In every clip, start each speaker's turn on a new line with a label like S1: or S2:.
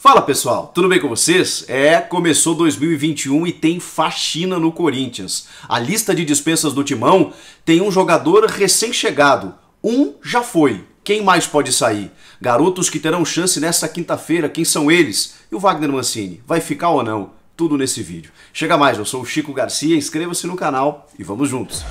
S1: Fala pessoal, tudo bem com vocês? É, começou 2021 e tem faxina no Corinthians. A lista de dispensas do Timão tem um jogador recém-chegado. Um já foi. Quem mais pode sair? Garotos que terão chance nesta quinta-feira, quem são eles? E o Wagner Mancini, vai ficar ou não? Tudo nesse vídeo. Chega mais, eu sou o Chico Garcia, inscreva-se no canal e vamos juntos.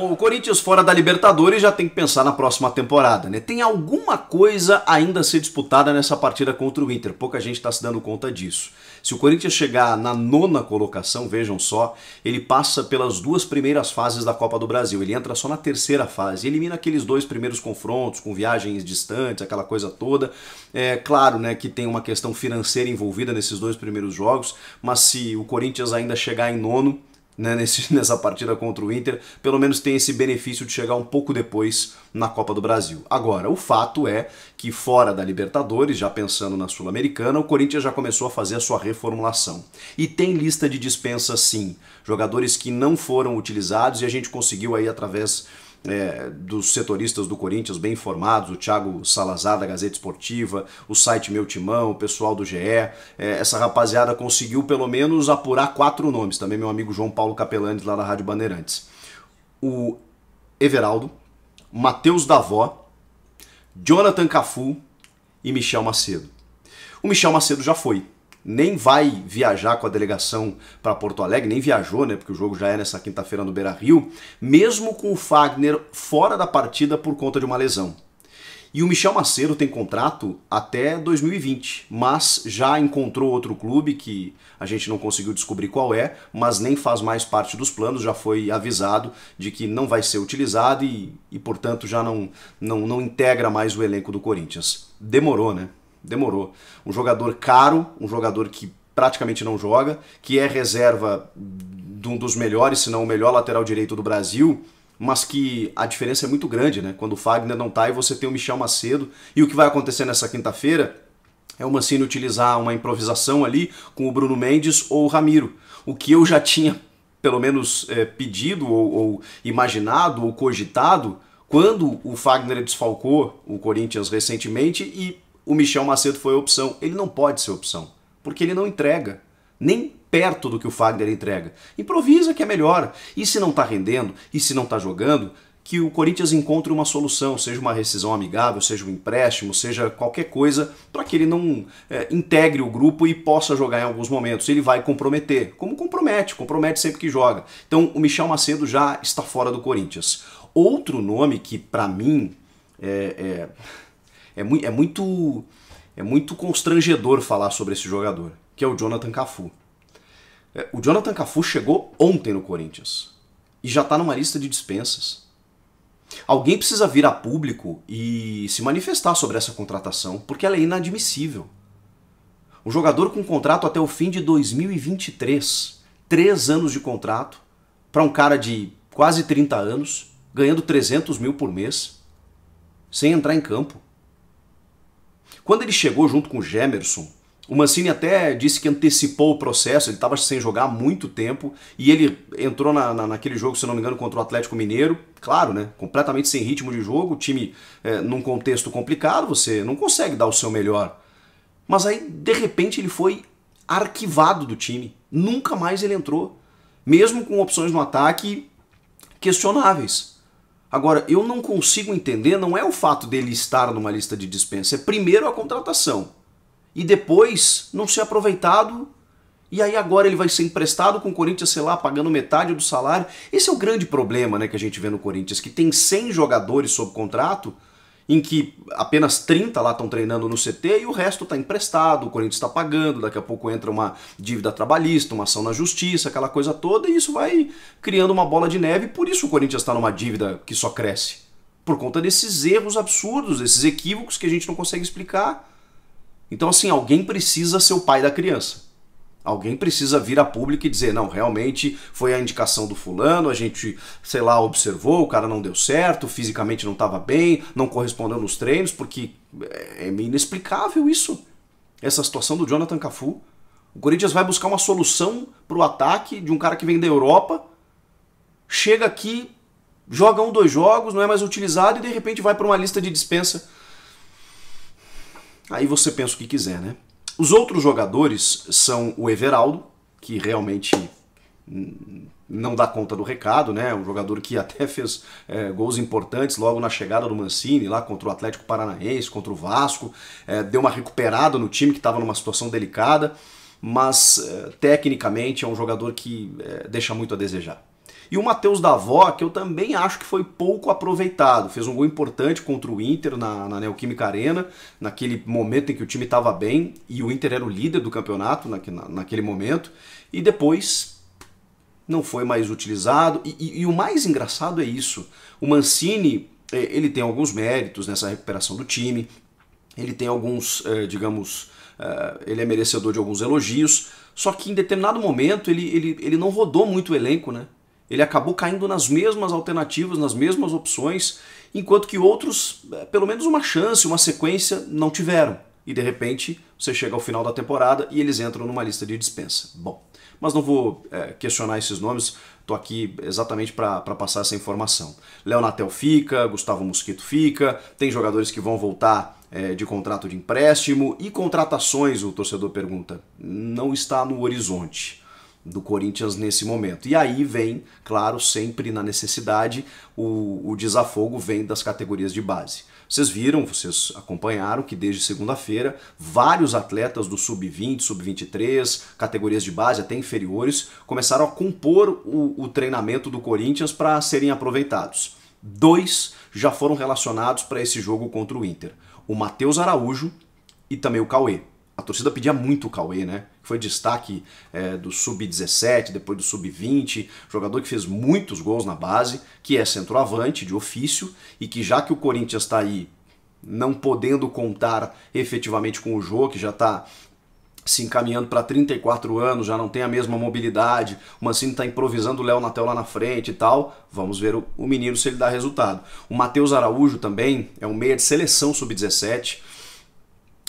S1: Bom, o Corinthians fora da Libertadores já tem que pensar na próxima temporada, né? Tem alguma coisa ainda a ser disputada nessa partida contra o Inter, pouca gente está se dando conta disso. Se o Corinthians chegar na nona colocação, vejam só, ele passa pelas duas primeiras fases da Copa do Brasil, ele entra só na terceira fase, elimina aqueles dois primeiros confrontos com viagens distantes, aquela coisa toda. É claro né, que tem uma questão financeira envolvida nesses dois primeiros jogos, mas se o Corinthians ainda chegar em nono, né, nesse, nessa partida contra o Inter, pelo menos tem esse benefício de chegar um pouco depois na Copa do Brasil. Agora, o fato é que fora da Libertadores, já pensando na Sul-Americana, o Corinthians já começou a fazer a sua reformulação. E tem lista de dispensa sim, jogadores que não foram utilizados e a gente conseguiu aí através é, dos setoristas do Corinthians bem informados, o Thiago Salazar da Gazeta Esportiva, o site Meu Timão, o pessoal do GE, é, essa rapaziada conseguiu pelo menos apurar quatro nomes, também meu amigo João Paulo Capelandes lá da Rádio Bandeirantes. O Everaldo, Matheus Davó, Jonathan Cafu e Michel Macedo. O Michel Macedo já foi, nem vai viajar com a delegação para Porto Alegre, nem viajou, né? Porque o jogo já é nessa quinta-feira no Beira Rio, mesmo com o Fagner fora da partida por conta de uma lesão. E o Michel Macedo tem contrato até 2020, mas já encontrou outro clube que a gente não conseguiu descobrir qual é, mas nem faz mais parte dos planos, já foi avisado de que não vai ser utilizado e, e portanto, já não, não, não integra mais o elenco do Corinthians. Demorou, né? demorou. Um jogador caro, um jogador que praticamente não joga, que é reserva de um dos melhores, se não o melhor lateral direito do Brasil, mas que a diferença é muito grande, né? Quando o Fagner não tá e você tem o Michel Macedo. E o que vai acontecer nessa quinta-feira é o Mancini utilizar uma improvisação ali com o Bruno Mendes ou o Ramiro. O que eu já tinha, pelo menos, é, pedido ou, ou imaginado ou cogitado quando o Fagner desfalcou o Corinthians recentemente e o Michel Macedo foi opção. Ele não pode ser opção, porque ele não entrega, nem perto do que o Fagner entrega. Improvisa que é melhor. E se não está rendendo, e se não está jogando, que o Corinthians encontre uma solução, seja uma rescisão amigável, seja um empréstimo, seja qualquer coisa, para que ele não é, integre o grupo e possa jogar em alguns momentos. Ele vai comprometer, como compromete, compromete sempre que joga. Então o Michel Macedo já está fora do Corinthians. Outro nome que, para mim, é, é é, mu é muito é muito constrangedor falar sobre esse jogador, que é o Jonathan Cafu. É, o Jonathan Cafu chegou ontem no Corinthians e já está numa lista de dispensas. Alguém precisa vir a público e se manifestar sobre essa contratação, porque ela é inadmissível. Um jogador com contrato até o fim de 2023, três anos de contrato, para um cara de quase 30 anos, ganhando 300 mil por mês, sem entrar em campo. Quando ele chegou junto com o Gemerson, o Mancini até disse que antecipou o processo, ele estava sem jogar há muito tempo e ele entrou na, na, naquele jogo, se não me engano, contra o Atlético Mineiro, claro, né? Completamente sem ritmo de jogo, o time é, num contexto complicado, você não consegue dar o seu melhor. Mas aí, de repente, ele foi arquivado do time. Nunca mais ele entrou. Mesmo com opções no ataque questionáveis. Agora, eu não consigo entender, não é o fato dele estar numa lista de dispensa, é primeiro a contratação e depois não ser aproveitado. E aí agora ele vai ser emprestado com o Corinthians, sei lá, pagando metade do salário. Esse é o grande problema, né, que a gente vê no Corinthians, que tem 100 jogadores sob contrato em que apenas 30 lá estão treinando no CT e o resto está emprestado, o Corinthians está pagando, daqui a pouco entra uma dívida trabalhista, uma ação na justiça, aquela coisa toda, e isso vai criando uma bola de neve, por isso o Corinthians está numa dívida que só cresce. Por conta desses erros absurdos, esses equívocos que a gente não consegue explicar. Então, assim, alguém precisa ser o pai da criança. Alguém precisa vir a público e dizer, não, realmente foi a indicação do fulano, a gente, sei lá, observou, o cara não deu certo, fisicamente não estava bem, não correspondeu nos treinos, porque é, é inexplicável isso. Essa situação do Jonathan Cafu. O Corinthians vai buscar uma solução para o ataque de um cara que vem da Europa, chega aqui, joga um, dois jogos, não é mais utilizado e de repente vai para uma lista de dispensa. Aí você pensa o que quiser, né? Os outros jogadores são o Everaldo, que realmente não dá conta do recado, né? Um jogador que até fez é, gols importantes logo na chegada do Mancini, lá contra o Atlético Paranaense, contra o Vasco, é, deu uma recuperada no time que estava numa situação delicada, mas é, tecnicamente é um jogador que deixa muito a desejar. E o Matheus Davó, que eu também acho que foi pouco aproveitado. Fez um gol importante contra o Inter na, na Neoquímica Arena, naquele momento em que o time estava bem e o Inter era o líder do campeonato na, na, naquele momento. E depois não foi mais utilizado. E, e, e o mais engraçado é isso. O Mancini, é, ele tem alguns méritos nessa recuperação do time. Ele tem alguns, é, digamos, é, ele é merecedor de alguns elogios. Só que em determinado momento ele, ele, ele não rodou muito o elenco, né? Ele acabou caindo nas mesmas alternativas, nas mesmas opções, enquanto que outros, eh, pelo menos uma chance, uma sequência, não tiveram. E de repente você chega ao final da temporada e eles entram numa lista de dispensa. Bom, mas não vou é, questionar esses nomes, estou aqui exatamente para passar essa informação. Leonatel fica, Gustavo Mosquito fica, tem jogadores que vão voltar é, de contrato de empréstimo e contratações, o torcedor pergunta, não está no horizonte do Corinthians nesse momento. E aí vem, claro, sempre na necessidade, o, o desafogo vem das categorias de base. Vocês viram, vocês acompanharam que desde segunda-feira vários atletas do sub-20, sub-23, categorias de base até inferiores, começaram a compor o, o treinamento do Corinthians para serem aproveitados. Dois já foram relacionados para esse jogo contra o Inter: o Matheus Araújo e também o Cauê. A torcida pedia muito o Cauê, né? Foi destaque é, do sub-17, depois do sub-20, jogador que fez muitos gols na base, que é centroavante de ofício e que já que o Corinthians está aí não podendo contar efetivamente com o Jô, que já está se encaminhando para 34 anos, já não tem a mesma mobilidade, o Mancini está improvisando o Léo Natel lá na frente e tal. Vamos ver o, o menino se ele dá resultado. O Matheus Araújo também é um meia de seleção sub-17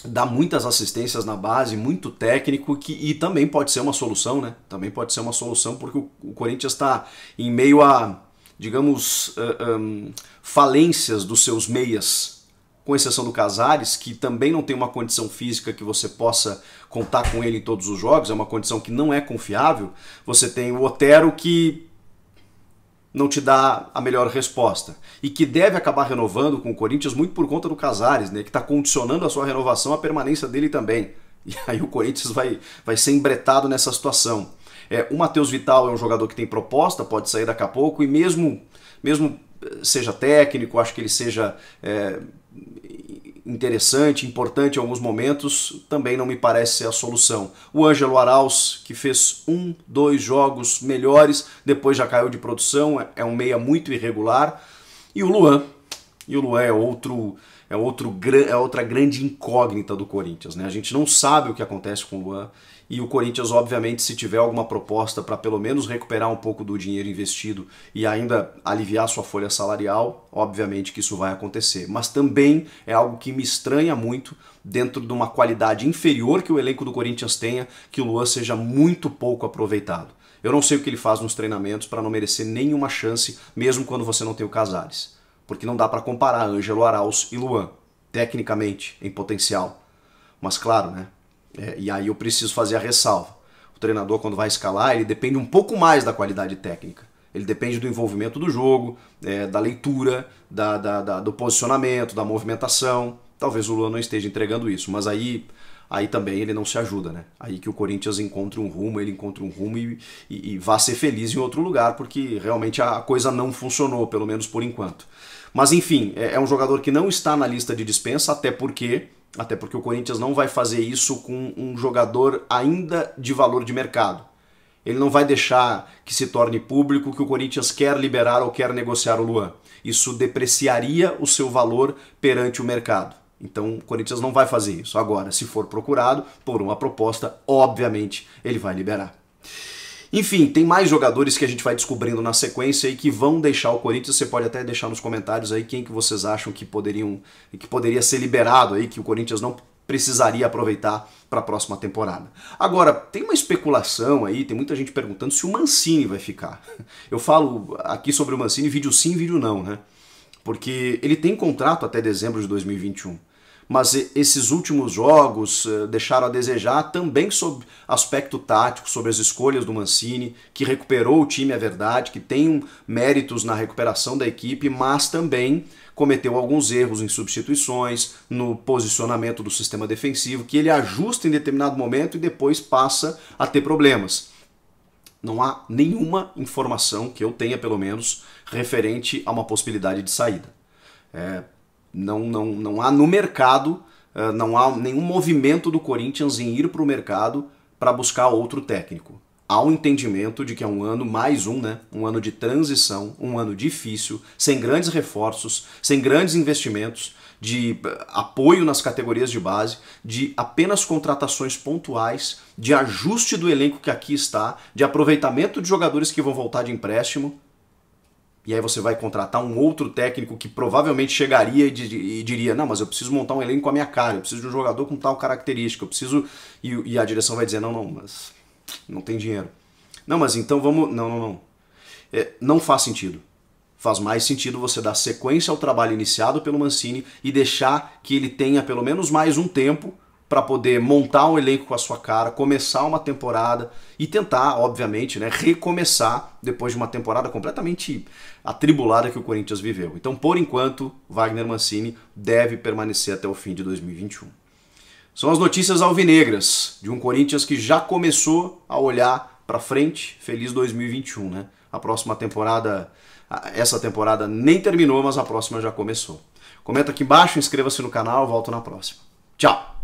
S1: dá muitas assistências na base, muito técnico que, e também pode ser uma solução, né? Também pode ser uma solução porque o, o Corinthians está em meio a, digamos, uh, ah, um, ah, falências dos seus meias, com exceção do Casares, que também não tem uma condição física que você possa contar com ele em todos os jogos, é uma condição que não é confiável. Você tem o Otero que não te dá a melhor resposta. E que deve acabar renovando com o Corinthians muito por conta do Casares, né? Que está condicionando a sua renovação a permanência dele também. E aí o Corinthians vai, vai ser embretado nessa situação. É, o Matheus Vital é um jogador que tem proposta, pode sair daqui a pouco, e mesmo, mesmo eh, seja técnico, acho que ele seja é, interessante, importante em alguns momentos, também não me parece ser a solução. O Ângelo Arauz, que fez um, dois jogos melhores, depois já caiu de produção, é, é um meia muito irregular. E o Luan. E o Luan é outro é outro é outra grande incógnita do Corinthians, né? A gente não sabe o que acontece com o Luan e o Corinthians, obviamente, se tiver alguma proposta para pelo menos recuperar um pouco do dinheiro investido e ainda aliviar sua folha salarial, obviamente que isso vai acontecer. Mas também é algo que me estranha muito dentro de uma qualidade inferior que o elenco do Corinthians tenha, que o Luan seja muito pouco aproveitado. Eu não sei o que ele faz nos treinamentos para não merecer nenhuma chance, mesmo quando você não tem o Casares. Porque não dá para comparar Ângelo Arauz e Luan, tecnicamente, em potencial. Mas claro, né? É, e aí eu preciso fazer a ressalva. O treinador, quando vai escalar, ele depende um pouco mais da qualidade técnica. Ele depende do envolvimento do jogo, é, da leitura, da, da, da, do posicionamento, da movimentação. Talvez o Luan não esteja entregando isso, mas aí aí também ele não se ajuda, né? Aí que o Corinthians encontra um rumo, ele encontra um rumo e, e, e vá ser feliz em outro lugar, porque realmente a coisa não funcionou, pelo menos por enquanto. Mas enfim, é, é um jogador que não está na lista de dispensa, até porque até porque o Corinthians não vai fazer isso com um jogador ainda de valor de mercado. Ele não vai deixar que se torne público que o Corinthians quer liberar ou quer negociar o Luan. Isso depreciaria o seu valor perante o mercado. Então o Corinthians não vai fazer isso. Agora, se for procurado por uma proposta, obviamente ele vai liberar. Enfim, tem mais jogadores que a gente vai descobrindo na sequência e que vão deixar o Corinthians. Você pode até deixar nos comentários aí quem que vocês acham que poderiam que poderia ser liberado aí, que o Corinthians não precisaria aproveitar para a próxima temporada. Agora, tem uma especulação aí, tem muita gente perguntando se o Mancini vai ficar. Eu falo aqui sobre o Mancini, vídeo sim, vídeo não, né? Porque ele tem contrato até dezembro de 2021 mas esses últimos jogos eh, deixaram a desejar também sobre aspecto tático, sobre as escolhas do Mancini, que recuperou o time, é verdade, que tem méritos na recuperação da equipe, mas também cometeu alguns erros em substituições, no posicionamento do sistema defensivo, que ele ajusta em determinado momento e depois passa a ter problemas. Não há nenhuma informação que eu tenha, pelo menos, referente a uma possibilidade de saída. É, não, não, não há no mercado, uh, não há nenhum movimento do Corinthians em ir para o mercado para buscar outro técnico. Há um entendimento de que é um ano mais um, né? Um ano de transição, um ano difícil, sem grandes reforços, sem grandes investimentos, de eh, apoio nas categorias de base, de apenas contratações pontuais, de ajuste do elenco que aqui está, de aproveitamento de jogadores que vão voltar de empréstimo e aí você vai contratar um outro técnico que provavelmente chegaria e, e, diria: Não, mas eu preciso montar um elenco com a minha cara, eu preciso de um jogador com tal característica, eu preciso. E, e a direção vai dizer: Não, não, mas não tem dinheiro. Não, mas então vamos. Não, não, não. É, não faz sentido. Faz mais sentido você dar sequência ao trabalho iniciado pelo Mancini e deixar que ele tenha pelo menos mais um tempo para poder montar um elenco com a sua cara, começar uma temporada e tentar, obviamente, né, recomeçar depois de uma temporada completamente atribulada que o Corinthians viveu. Então, por enquanto, Wagner Mancini deve permanecer até o fim de 2021. São as notícias alvinegras de um Corinthians que já começou a olhar para frente. Feliz 2021, né? A próxima temporada, essa temporada nem terminou, mas a próxima já começou. Comenta aqui embaixo, inscreva-se no canal, volto na próxima. Tchau!